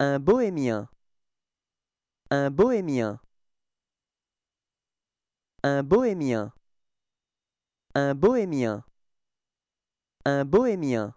Un bohémien. Un bohémien. Un bohémien. Un bohémien. Un bohémien.